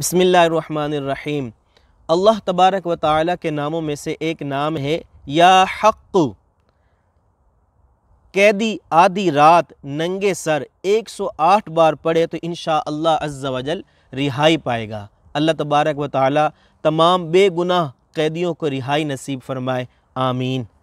बसमीम अल्लाह तबारक व ताली के नामों में से एक नाम है या हक़ कैदी आधी रात नंगे सर 108 बार पढ़े तो इन अल्लाह वजल रिहाई पाएगा अल्लाह तबारक व ताली तमाम बेगुनाह कैदियों को रिहाई नसीब फरमाए आमीन